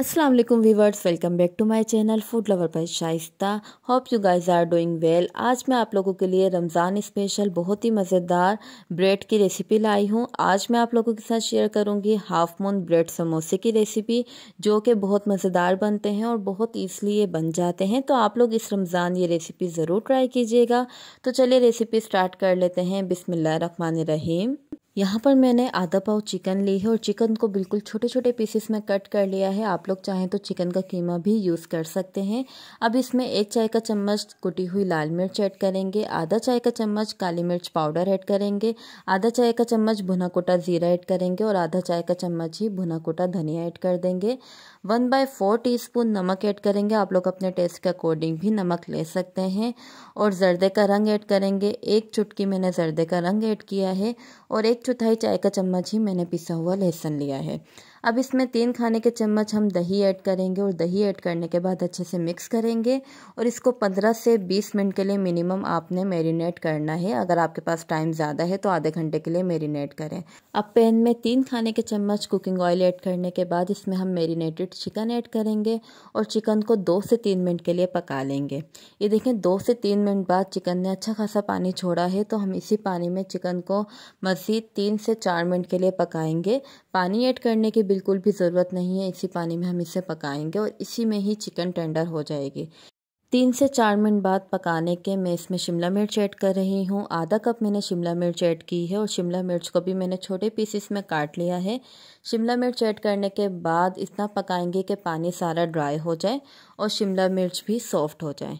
Aslam viewers welcome back to my channel food lover by Shaista hope you guys are doing well आज मैं आप लोगों के लिए रमज़ान स्पेशल बहुत ही मज़ेदार ब्रेड की रेसिपी लाई हूँ आज मैं आप लोगों के साथ शेयर करूँगी हाफ मून ब्रेड समोसे की रेसिपी जो कि बहुत मज़ेदार बनते हैं और बहुत ईजली ये बन जाते हैं तो आप लोग इस रमज़ान ये रेसिपी ज़रूर ट्राई कीजिएगा तो चलिए रेसिपी स्टार्ट कर लेते हैं बिसमिल्लर रहीम यहाँ पर मैंने आधा पाव चिकन ली है और चिकन को बिल्कुल छोटे छोटे पीसेस में कट कर लिया है आप लोग चाहें तो चिकन का कीमा भी यूज़ कर सकते हैं अब इसमें एक चाय का चम्मच कुटी हुई लाल मिर्च ऐड करेंगे आधा चाय का चम्मच काली मिर्च पाउडर ऐड करेंगे आधा चाय का चम्मच भुना कोटा ज़ीरा ऐड करेंगे और आधा चाय का चम्मच ही भुना कोटा धनिया ऐड कर देंगे वन बाय फोर टी नमक ऐड करेंगे आप लोग अपने टेस्ट के अकॉर्डिंग भी नमक ले सकते हैं और जर्दे का रंग ऐड करेंगे एक चुटकी मैंने जर्दे का रंग ऐड किया है और एक चौथाई चाय का चम्मच ही मैंने पिसा हुआ लहसुन लिया है अब इसमें तीन खाने के चम्मच हम दही ऐड करेंगे और दही ऐड करने के बाद अच्छे से मिक्स करेंगे और इसको 15 से 20 मिनट के लिए मिनिमम आपने मैरिनेट करना है अगर आपके पास टाइम ज़्यादा है तो आधे घंटे के लिए मेरीनेट करें अब पैन में तीन खाने के चम्मच कुकिंग ऑयल ऐड करने के बाद इसमें हम मेरीनेटेड चिकन ऐड करेंगे और चिकन को दो से तीन मिनट के लिए पका लेंगे ये देखें दो से तीन मिनट बाद चिकन ने अच्छा खासा पानी छोड़ा है तो हम इसी पानी में चिकन को मज़ीद तीन से चार मिनट के लिए पकाएंगे पानी ऐड करने के बिल्कुल भी ज़रूरत नहीं है इसी पानी में हम इसे पकाएंगे और इसी में ही चिकन टेंडर हो जाएगी तीन से चार मिनट बाद पकाने के मैं इसमें शिमला मिर्च ऐड कर रही हूँ आधा कप मैंने शिमला मिर्च ऐड की है और शिमला मिर्च को भी मैंने छोटे पीसेस में काट लिया है शिमला मिर्च ऐड करने के बाद इतना पकाएंगे कि पानी सारा ड्राई हो जाए और शिमला मिर्च भी सॉफ्ट हो जाए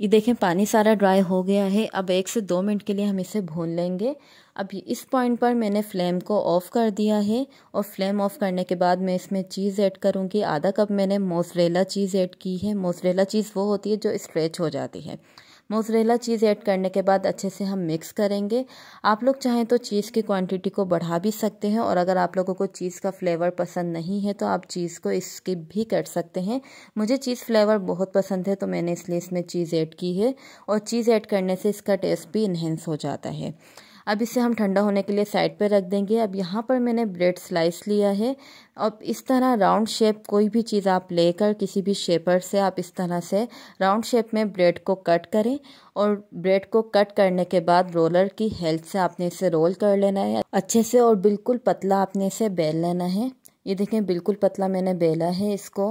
ये देखें पानी सारा ड्राई हो गया है अब एक से दो मिनट के लिए हम इसे भून लेंगे अब इस पॉइंट पर मैंने फ्लेम को ऑफ़ कर दिया है और फ्लेम ऑफ़ करने के बाद मैं इसमें चीज़ ऐड करूँगी आधा कप मैंने मोसरेला चीज़ ऐड की है मोसरेला चीज़ वो होती है जो स्ट्रेच हो जाती है मोजरेला चीज़ ऐड करने के बाद अच्छे से हम मिक्स करेंगे आप लोग चाहें तो चीज़ की क्वांटिटी को बढ़ा भी सकते हैं और अगर आप लोगों को चीज़ का फ्लेवर पसंद नहीं है तो आप चीज़ को स्किप भी कर सकते हैं मुझे चीज़ फ्लेवर बहुत पसंद है तो मैंने इसलिए इसमें चीज़ ऐड की है और चीज़ ऐड करने से इसका टेस्ट भी इन्हेंस हो जाता है अब इसे हम ठंडा होने के लिए साइड पर रख देंगे अब यहाँ पर मैंने ब्रेड स्लाइस लिया है अब इस तरह राउंड शेप कोई भी चीज़ आप लेकर किसी भी शेपर से आप इस तरह से राउंड शेप में ब्रेड को कट करें और ब्रेड को कट करने के बाद रोलर की हेल्प से आपने इसे रोल कर लेना है अच्छे से और बिल्कुल पतला आपने इसे बेल लेना है ये देखें बिल्कुल पतला मैंने बेला है इसको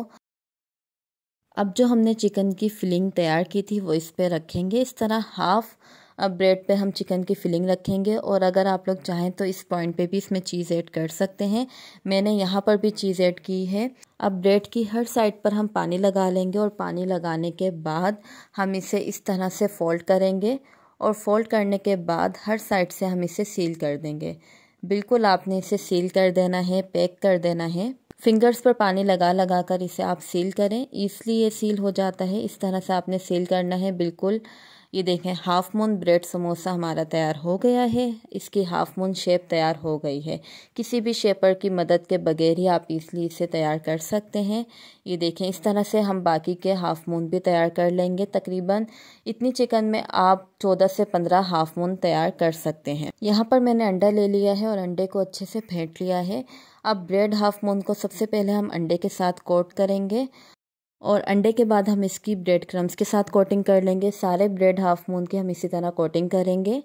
अब जो हमने चिकन की फिलिंग तैयार की थी वो इस पर रखेंगे इस तरह हाफ़ अब ब्रेड पे हम चिकन की फिलिंग रखेंगे और अगर आप लोग चाहें तो इस पॉइंट पे भी इसमें चीज़ ऐड कर सकते हैं मैंने यहाँ पर भी चीज़ ऐड की है अब ब्रेड की हर साइड पर हम पानी लगा लेंगे और पानी लगाने के बाद हम इसे इस तरह से फोल्ड करेंगे और फोल्ड करने के बाद हर साइड से हम इसे सील कर देंगे बिल्कुल आपने इसे सील कर देना है पैक कर देना है फिंगर्स पर पानी लगा लगा कर इसे आप सील करें इसलिए ये सील हो जाता है इस तरह से आपने सील करना है बिल्कुल ये देखें हाफ़ मून ब्रेड समोसा हमारा तैयार हो गया है इसकी हाफ़ मून शेप तैयार हो गई है किसी भी शेपर की मदद के बगैर ही आप इसलिए इसे तैयार कर सकते हैं ये देखें इस तरह से हम बाकी के हाफ़ मून भी तैयार कर लेंगे तकरीबन इतनी चिकन में आप चौदह से पंद्रह हाफ़ मून तैयार कर सकते हैं यहाँ पर मैंने अंडा ले लिया है और अंडे को अच्छे से फेंट लिया है अब ब्रेड हाफ़ मून को सबसे पहले हम अंडे के साथ कोट करेंगे और अंडे के बाद हम इसकी ब्रेड क्रम्स के साथ कोटिंग कर लेंगे सारे ब्रेड हाफ मून के हम इसी तरह कोटिंग करेंगे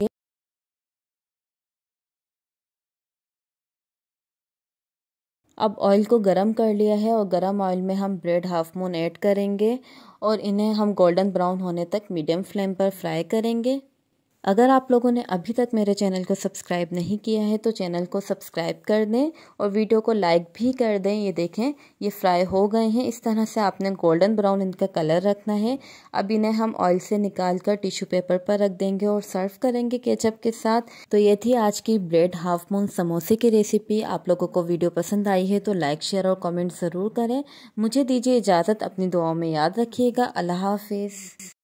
अब ऑयल को गरम कर लिया है और गरम ऑयल में हम ब्रेड हाफ मून ऐड करेंगे और इन्हें हम गोल्डन ब्राउन होने तक मीडियम फ्लेम पर फ्राई करेंगे अगर आप लोगों ने अभी तक मेरे चैनल को सब्सक्राइब नहीं किया है तो चैनल को सब्सक्राइब कर दें और वीडियो को लाइक भी कर दें ये देखें ये फ्राई हो गए हैं इस तरह से आपने गोल्डन ब्राउन इनका कलर रखना है अब इन्हें हम ऑयल से निकाल कर टिश्यू पेपर पर रख देंगे और सर्व करेंगे केचप के साथ तो ये थी आज की ब्रेड हाफ मून समोसे की रेसिपी आप लोगों को वीडियो पसंद आई है तो लाइक शेयर और कॉमेंट ज़रूर करें मुझे दीजिए इजाज़त अपनी दुआओं में याद रखिएगा अल्लाह हाफिज़